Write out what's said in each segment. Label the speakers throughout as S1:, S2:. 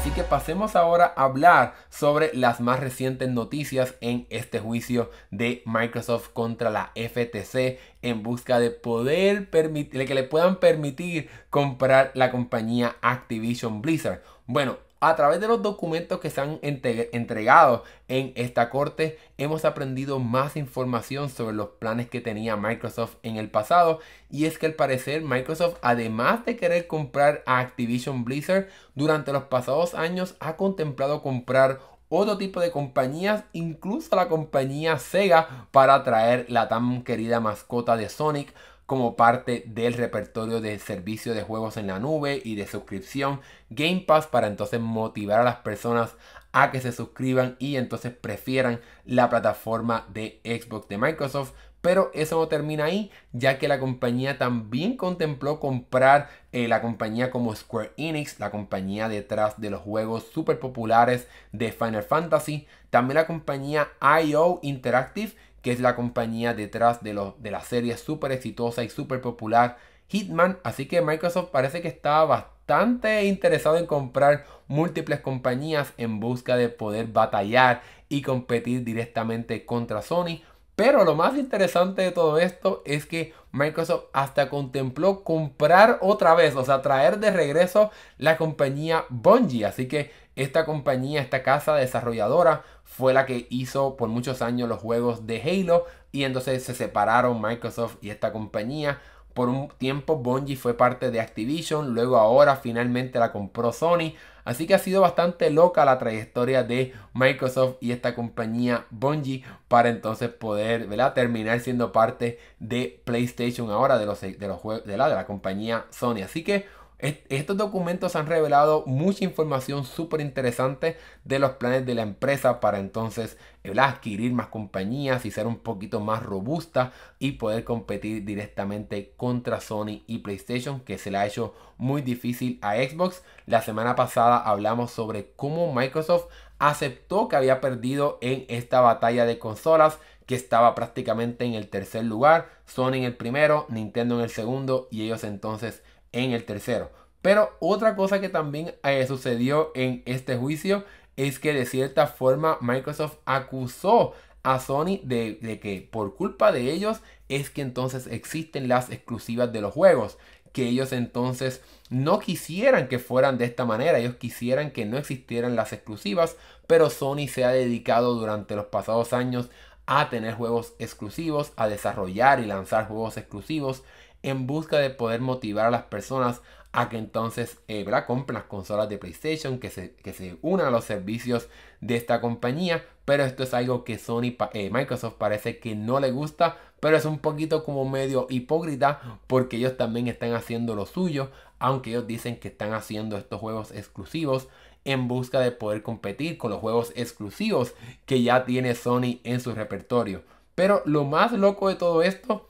S1: Así que pasemos ahora a hablar sobre las más recientes noticias en este juicio de Microsoft contra la FTC en busca de poder permitir, que le puedan permitir comprar la compañía Activision Blizzard. Bueno, a través de los documentos que se han entregado en esta corte, hemos aprendido más información sobre los planes que tenía Microsoft en el pasado. Y es que al parecer Microsoft, además de querer comprar a Activision Blizzard, durante los pasados años ha contemplado comprar otro tipo de compañías, incluso la compañía Sega, para traer la tan querida mascota de Sonic como parte del repertorio de servicio de juegos en la nube y de suscripción Game Pass para entonces motivar a las personas a que se suscriban y entonces prefieran la plataforma de Xbox de Microsoft. Pero eso no termina ahí, ya que la compañía también contempló comprar eh, la compañía como Square Enix, la compañía detrás de los juegos super populares de Final Fantasy. También la compañía IO Interactive que es la compañía detrás de, de la serie súper exitosa y súper popular Hitman. Así que Microsoft parece que estaba bastante interesado en comprar múltiples compañías en busca de poder batallar y competir directamente contra Sony. Pero lo más interesante de todo esto es que Microsoft hasta contempló comprar otra vez, o sea, traer de regreso la compañía Bungie. Así que esta compañía, esta casa desarrolladora, fue la que hizo por muchos años los juegos de Halo y entonces se separaron Microsoft y esta compañía. Por un tiempo Bungie fue parte de Activision, luego ahora finalmente la compró Sony. Así que ha sido bastante loca la trayectoria de Microsoft y esta compañía Bungie para entonces poder terminar siendo parte de PlayStation ahora de, los, de, los, de, la, de la compañía Sony. Así que estos documentos han revelado mucha información súper interesante de los planes de la empresa para entonces adquirir más compañías y ser un poquito más robusta y poder competir directamente contra Sony y PlayStation que se le ha hecho muy difícil a Xbox. La semana pasada hablamos sobre cómo Microsoft aceptó que había perdido en esta batalla de consolas que estaba prácticamente en el tercer lugar, Sony en el primero, Nintendo en el segundo y ellos entonces en el tercero. Pero otra cosa que también eh, sucedió en este juicio es que de cierta forma Microsoft acusó a Sony de, de, que por culpa de ellos es que entonces existen las exclusivas de los juegos. Que ellos entonces no quisieran que fueran de esta manera, ellos quisieran que no existieran las exclusivas, pero Sony se ha dedicado durante los pasados años a tener juegos exclusivos, a desarrollar y lanzar juegos exclusivos en busca de poder motivar a las personas a que entonces eh, compren las consolas de PlayStation, que se, unan a los servicios de esta compañía. Pero esto es algo que Sony, eh, Microsoft parece que no le gusta, pero es un poquito como medio hipócrita porque ellos también están haciendo lo suyo, aunque ellos dicen que están haciendo estos juegos exclusivos en busca de poder competir con los juegos exclusivos que ya tiene Sony en su repertorio. Pero lo más loco de todo esto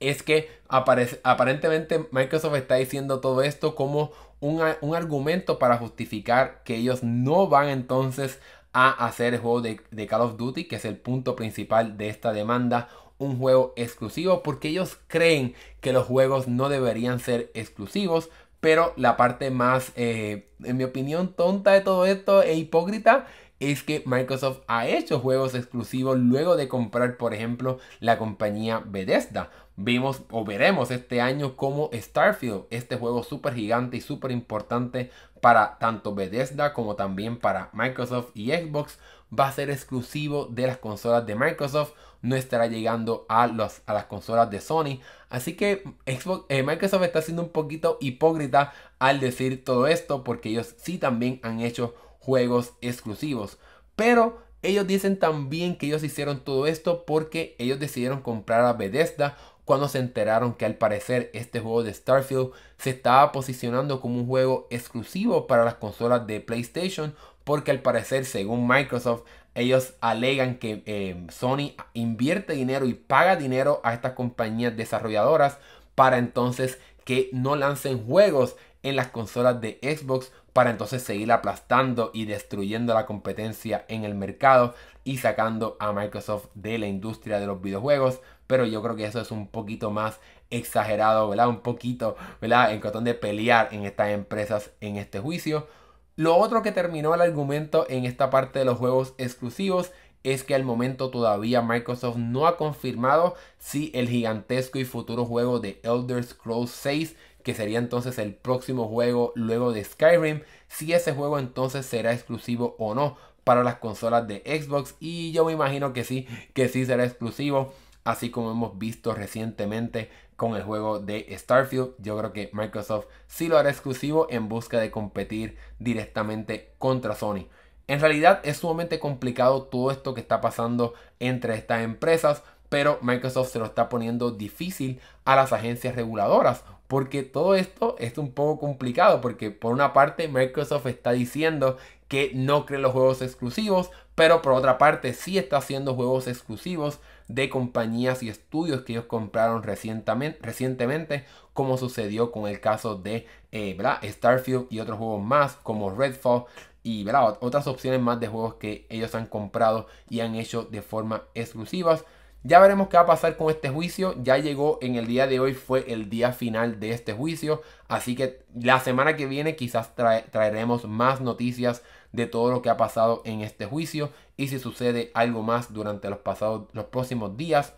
S1: es que aparentemente Microsoft está diciendo todo esto como un, argumento para justificar que ellos no van entonces a hacer el juego de Call of Duty, que es el punto principal de esta demanda, un juego exclusivo, porque ellos creen que los juegos no deberían ser exclusivos, pero la parte más, eh, en mi opinión, tonta de todo esto e hipócrita es que Microsoft ha hecho juegos exclusivos luego de comprar, por ejemplo, la compañía Bethesda. Vimos o veremos este año como Starfield, este juego súper gigante y súper importante para tanto Bethesda como también para Microsoft y Xbox, va a ser exclusivo de las consolas de Microsoft no estará llegando a, las consolas de Sony. Así que eh, Microsoft está siendo un poquito hipócrita al decir todo esto porque ellos sí también han hecho juegos exclusivos. Pero ellos dicen también que ellos hicieron todo esto porque ellos decidieron comprar a Bethesda cuando se enteraron que al parecer este juego de Starfield se estaba posicionando como un juego exclusivo para las consolas de PlayStation porque al parecer según Microsoft ellos alegan que eh, Sony invierte dinero y paga dinero a estas compañías desarrolladoras para entonces que no lancen juegos en las consolas de Xbox para entonces seguir aplastando y destruyendo la competencia en el mercado y sacando a Microsoft de la industria de los videojuegos. Pero yo creo que eso es un poquito más exagerado, ¿verdad? Un poquito, ¿verdad? En cuestión de pelear en estas empresas en este juicio. Lo otro que terminó el argumento en esta parte de los juegos exclusivos es que al momento todavía Microsoft no ha confirmado si el gigantesco y futuro juego de Elder Scrolls 6 que sería entonces el próximo juego luego de Skyrim, si ese juego entonces será exclusivo o no para las consolas de Xbox y yo me imagino que sí, que sí será exclusivo así como hemos visto recientemente con el juego de Starfield. Yo creo que Microsoft sí lo hará exclusivo en busca de competir directamente contra Sony. En realidad es sumamente complicado todo esto que está pasando entre estas empresas, pero Microsoft se lo está poniendo difícil a las agencias reguladoras, porque todo esto es un poco complicado, porque por una parte Microsoft está diciendo que no cree los juegos exclusivos, pero por otra parte sí está haciendo juegos exclusivos de compañías y estudios que ellos compraron recientemente, como sucedió con el caso de eh, Starfield y otros juegos más como Redfall y otras opciones más de juegos que ellos han comprado y han hecho de forma exclusivas. Ya veremos qué va a pasar con este juicio. Ya llegó en el día de hoy, fue el día final de este juicio. Así que la semana que viene quizás traeremos más noticias de todo lo que ha pasado en este juicio y si sucede algo más durante los, pasados, los próximos días.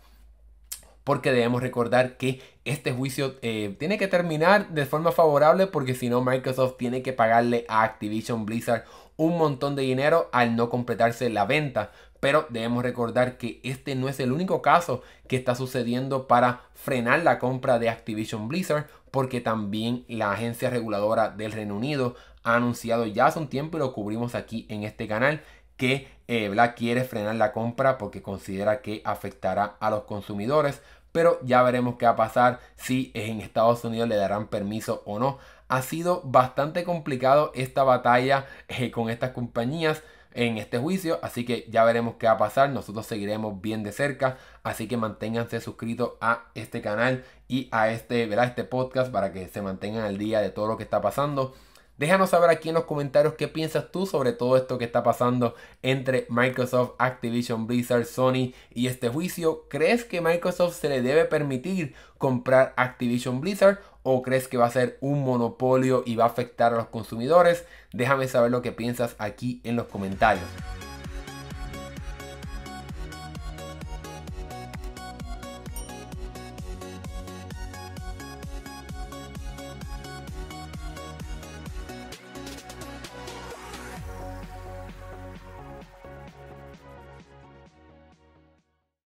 S1: Porque debemos recordar que este juicio eh, tiene que terminar de forma favorable porque si no Microsoft tiene que pagarle a Activision Blizzard un montón de dinero al no completarse la venta. Pero debemos recordar que este no es el único caso que está sucediendo para frenar la compra de Activision Blizzard, porque también la agencia reguladora del Reino Unido ha anunciado ya hace un tiempo y lo cubrimos aquí en este canal que eh, quiere frenar la compra porque considera que afectará a los consumidores, pero ya veremos qué va a pasar si en Estados Unidos le darán permiso o no. Ha sido bastante complicado esta batalla eh, con estas compañías en este juicio. Así que ya veremos qué va a pasar. Nosotros seguiremos bien de cerca. Así que manténganse suscritos a este canal y a este, verá este podcast para que se mantengan al día de todo lo que está pasando. Déjanos saber aquí en los comentarios qué piensas tú sobre todo esto que está pasando entre Microsoft, Activision, Blizzard, Sony y este juicio. ¿Crees que Microsoft se le debe permitir comprar Activision Blizzard o crees que va a ser un monopolio y va a afectar a los consumidores? Déjame saber lo que piensas aquí en los comentarios.